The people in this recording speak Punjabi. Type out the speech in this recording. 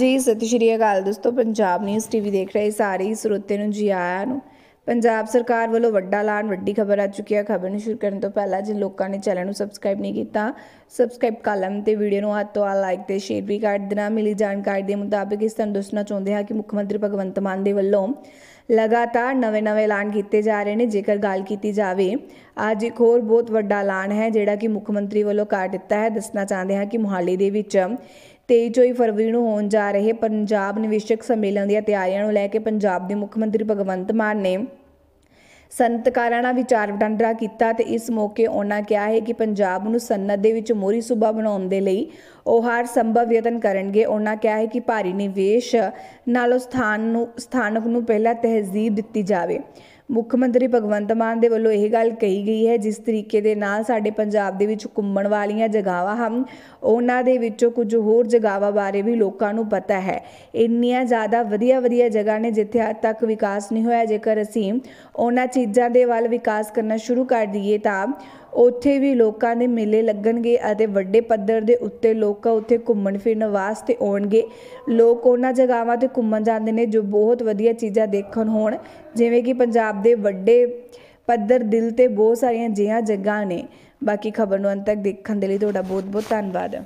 ਜੀ ਸਤਿ ਸ਼੍ਰੀ ਅਕਾਲ ਦੋਸਤੋ ਪੰਜਾਬ ਨਿਊਜ਼ ਟੀਵੀ ਦੇਖ ਰਹੇ ਸਾਰੇ ਸਰੋਤੇ ਨੂੰ ਜੀ ਆਇਆਂ ਨੂੰ ਪੰਜਾਬ ਸਰਕਾਰ ਵੱਲੋਂ ਵੱਡਾ ਐਲਾਨ ਵੱਡੀ ਖਬਰ ਆ ਚੁੱਕੀ ਹੈ ਖਬਰ ਨੂੰ ਸ਼ੁਰੂ ਕਰਨ ਤੋਂ ਪਹਿਲਾਂ ਜੇ ਲੋਕਾਂ ਨੇ ਚੈਨਲ ਨੂੰ ਸਬਸਕ੍ਰਾਈਬ ਨਹੀਂ ਕੀਤਾ ਸਬਸਕ੍ਰਾਈਬ ਕਰ ਲਮ ਤੇ ਵੀਡੀਓ ਨੂੰ ਹੱਥ ਤੋਂ ਆ ਲਾਈਕ ਤੇ ਸ਼ੇਅਰ ਵੀ ਕਰ ਦੇਣਾ ਮਿਲੀ ਜਾਣਕਾਰੀ ਦੇ ਮੁਤਾਬਕ ਇਸ ਤਰ੍ਹਾਂ ਦੱਸਣਾ ਚਾਹੁੰਦੇ ਹਾਂ ਕਿ ਮੁੱਖ ਮੰਤਰੀ ਭਗਵੰਤ ਮਾਨ ਦੇ ਵੱਲੋਂ ਲਗਾਤਾਰ ਨਵੇਂ-ਨਵੇਂ ਐਲਾਨ ਕੀਤੇ ਜਾ ਰਹੇ ਨੇ ਜੇਕਰ ਗੱਲ ਕੀਤੀ ਜਾਵੇ ਅੱਜ ਇੱਕ ਹੋਰ ਬਹੁਤ ਵੱਡਾ ਐਲਾਨ ਹੈ ਜਿਹੜਾ ਕਿ ਮੁੱਖ ਮੰਤਰੀ ਵੱਲੋਂ ਕਰ ਦਿੱਤਾ ਹੈ ਦੱਸਣਾ ਚਾਹੁੰਦੇ ਹਾਂ ਕਿ ਮੁਹਾਲੀ ਦੇ ਵਿੱਚ 23 ਫਰਵਰੀ ਨੂੰ ਹੋਣ ਜਾ ਰਹੇ ਪੰਜਾਬ ਨਿਵੇਸ਼ਕ ਸੰਮੇਲਨ ਦੀਆਂ ਤਿਆਰੀਆਂ ਨੂੰ ਲੈ ਕੇ ਪੰਜਾਬ ਦੇ ਮੁੱਖ ਮੰਤਰੀ ਭਗਵੰਤ ਮਾਨ ਨੇ ਸੰਤਕਾਰਾਂ ਨਾਲ ਵਿਚਾਰ ਵਟਾਂਦਰਾ ਕੀਤਾ ਤੇ ਇਸ ਮੌਕੇ ਉਹਨਾਂ ਕਿਹਾ ਹੈ ਕਿ ਪੰਜਾਬ ਨੂੰ ਸੰਨਤ ਦੇ ਵਿੱਚ ਮੋਰੀ ਸੂਬਾ ਬਣਾਉਣ ਦੇ ਲਈ ਉਹ ਹਰ ਸੰਭਵ ਯਤਨ ਕਰਨਗੇ ਉਹਨਾਂ ਕਿਹਾ ਹੈ ਕਿ ਭਾਰੀ ਨਿਵੇਸ਼ ਨਾਲੋਂ ਸਥਾਨ ਨੂੰ ਸਥਾਨਕ ਨੂੰ ਪਹਿਲਾ ਤਹਿਜ਼ੀਬ ਦਿੱਤੀ ਜਾਵੇ ਮੁੱਖ ਮੰਤਰੀ ਭਗਵੰਤ ਮਾਨ ਦੇ ਵੱਲੋਂ ਇਹ ਗੱਲ ਕਹੀ ਗਈ ਹੈ ਜਿਸ ਤਰੀਕੇ ਦੇ ਨਾਲ ਸਾਡੇ ਪੰਜਾਬ ਦੇ ਵਿੱਚ ਘੁੰਮਣ ਵਾਲੀਆਂ ਜਗਾਵਾਂ ਹਨ ਉਹਨਾਂ ਦੇ ਵਿੱਚੋਂ ਕੁਝ ਹੋਰ ਜਗਾਵਾਂ ਬਾਰੇ ਵੀ ਲੋਕਾਂ ਨੂੰ ਪਤਾ ਹੈ ਇੰਨੀਆਂ ਜ਼ਿਆਦਾ ਵਧੀਆ ਵਧੀਆ ਜਗ੍ਹਾ ਨੇ ਜਿੱਥੇ ਹੱਦ ਤੱਕ ਵਿਕਾਸ ਨਹੀਂ ਹੋਇਆ ਜੇਕਰ ਅਸੀਂ ਉਹਨਾਂ ਚੀਜ਼ਾਂ ਦੇ ਵੱਲ ਵਿਕਾਸ ਕਰਨਾ ਸ਼ੁਰੂ ਕਰ ਦਈਏ ਤਾਂ ਉੱਥੇ ਵੀ ਲੋਕਾਂ ਦੇ ਮੇਲੇ ਲੱਗਣਗੇ ਅਤੇ ਵੱਡੇ ਪੱਧਰ ਦੇ ਉੱਤੇ ਲੋਕ ਉੱਥੇ ਘੁੰਮਣ ਫਿਰਨ ਵਾਸਤੇ ਆਉਣਗੇ ਲੋਕ ਉਹਨਾਂ ਜਗ੍ਹਾਵਾਂ ਤੇ ਘੁੰਮਣ ਜਾਂਦੇ ਨੇ ਜੋ ਬਹੁਤ ਵਧੀਆ ਚੀਜ਼ਾਂ ਦੇਖਣ ਹੋਣ ਜਿਵੇਂ ਕਿ ਪੰਜਾਬ ਦੇ ਵੱਡੇ ਪੱਧਰ ਦਿਲ ਤੇ ਬਹੁਤ ਸਾਰੀਆਂ ਜਿਹੀਆਂ ਜਗ੍ਹਾ ਨੇ ਬਾਕੀ ਖਬਰ ਨੂੰ ਅੰਤ ਤੱਕ ਦੇਖਣ ਦੇ ਲਈ ਤੁਹਾਡਾ ਬਹੁਤ ਬਹੁਤ ਧੰਨਵਾਦ